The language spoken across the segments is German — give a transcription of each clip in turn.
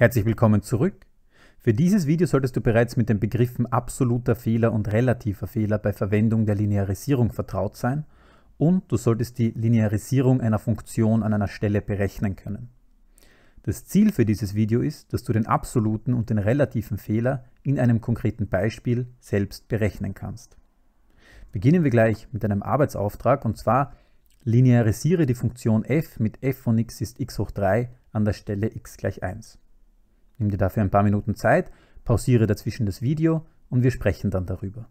Herzlich willkommen zurück. Für dieses Video solltest du bereits mit den Begriffen absoluter Fehler und relativer Fehler bei Verwendung der Linearisierung vertraut sein und du solltest die Linearisierung einer Funktion an einer Stelle berechnen können. Das Ziel für dieses Video ist, dass du den absoluten und den relativen Fehler in einem konkreten Beispiel selbst berechnen kannst. Beginnen wir gleich mit einem Arbeitsauftrag und zwar linearisiere die Funktion f mit f von x ist x hoch 3 an der Stelle x gleich 1. Nimm dir dafür ein paar Minuten Zeit, pausiere dazwischen das Video und wir sprechen dann darüber.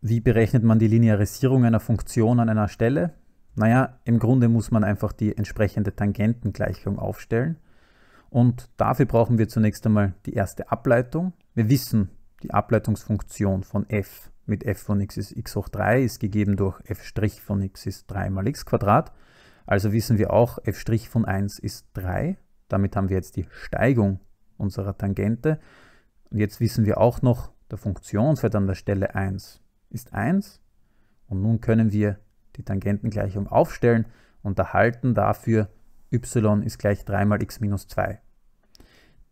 Wie berechnet man die Linearisierung einer Funktion an einer Stelle? Naja, im Grunde muss man einfach die entsprechende Tangentengleichung aufstellen. Und dafür brauchen wir zunächst einmal die erste Ableitung. Wir wissen, die Ableitungsfunktion von f mit f von x ist x hoch 3 ist gegeben durch f' von x ist 3 mal x Quadrat. Also wissen wir auch, f' von 1 ist 3. Damit haben wir jetzt die Steigung unserer Tangente. Und jetzt wissen wir auch noch, der Funktionswert an der Stelle 1 ist 1. Und nun können wir die Tangentengleichung aufstellen und erhalten dafür y ist gleich 3 mal x minus 2.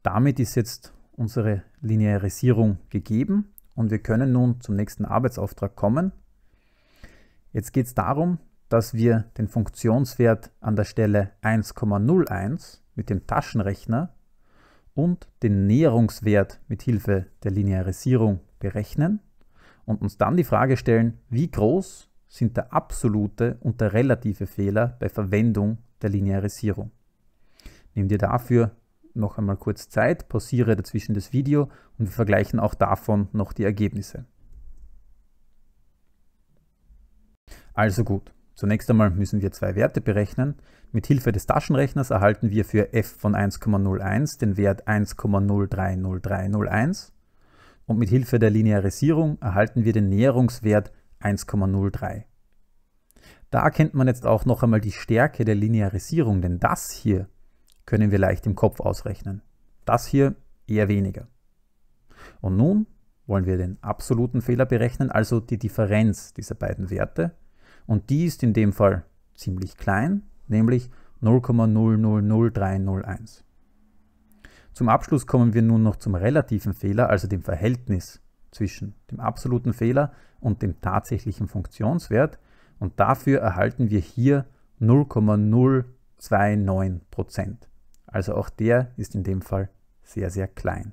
Damit ist jetzt unsere Linearisierung gegeben und wir können nun zum nächsten Arbeitsauftrag kommen. Jetzt geht es darum, dass wir den Funktionswert an der Stelle 1,01 mit dem Taschenrechner und den Näherungswert mit Hilfe der Linearisierung berechnen und uns dann die Frage stellen, wie groß sind der absolute und der relative Fehler bei Verwendung der Linearisierung. Nimm dir dafür noch einmal kurz Zeit, pausiere dazwischen das Video und wir vergleichen auch davon noch die Ergebnisse. Also gut, Zunächst einmal müssen wir zwei Werte berechnen. Mit Hilfe des Taschenrechners erhalten wir für f von 1,01 den Wert 1,030301 und mit Hilfe der Linearisierung erhalten wir den Näherungswert 1,03. Da erkennt man jetzt auch noch einmal die Stärke der Linearisierung, denn das hier können wir leicht im Kopf ausrechnen. Das hier eher weniger. Und nun wollen wir den absoluten Fehler berechnen, also die Differenz dieser beiden Werte. Und die ist in dem Fall ziemlich klein, nämlich 0,000301. Zum Abschluss kommen wir nun noch zum relativen Fehler, also dem Verhältnis zwischen dem absoluten Fehler und dem tatsächlichen Funktionswert. Und dafür erhalten wir hier 0,029%. Also auch der ist in dem Fall sehr, sehr klein.